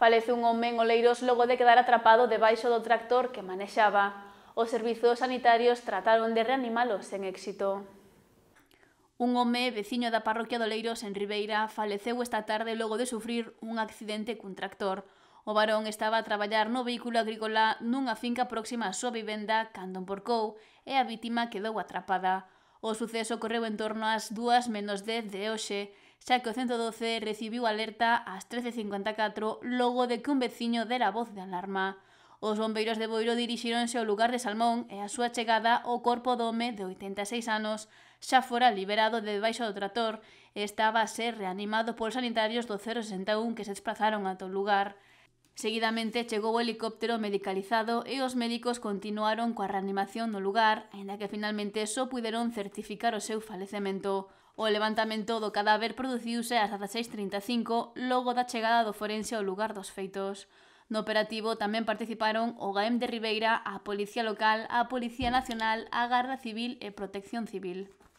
Falece un home en Oleiros logo de quedar atrapado debaixo do tractor que manexaba. Os servizos sanitarios trataron de reanimalo sen éxito. Un home veciño da parroquia de Oleiros en Ribeira faleceu esta tarde logo de sufrir un accidente cun tractor. O varón estaba a traballar no vehículo agrícola nunha finca próxima á súa vivenda cando emporcou e a vítima quedou atrapada. O suceso correu en torno ás dúas menos 10 de hoxe xa que o 112 recibiu alerta ás 13.54 logo de que un veciño dera voz de alarma. Os bombeiros de Boiro dirixironse ao lugar de Salmón e a súa chegada o corpo do home de 86 anos xa fora liberado de debaixo do trator e estaba a ser reanimado polos sanitarios do 061 que se desplazaron ao lugar. Seguidamente chegou o helicóptero medicalizado e os médicos continuaron coa reanimación no lugar, aínda que finalmente só puderon certificar o seu falecemento. O levantamento do cadáver produciuse ás 16.35 logo da chegada do forense ao lugar dos feitos. No operativo tamén participaron o GAEM de Ribeira, a Policía Local, a Policía Nacional, a Garda Civil e Protección Civil.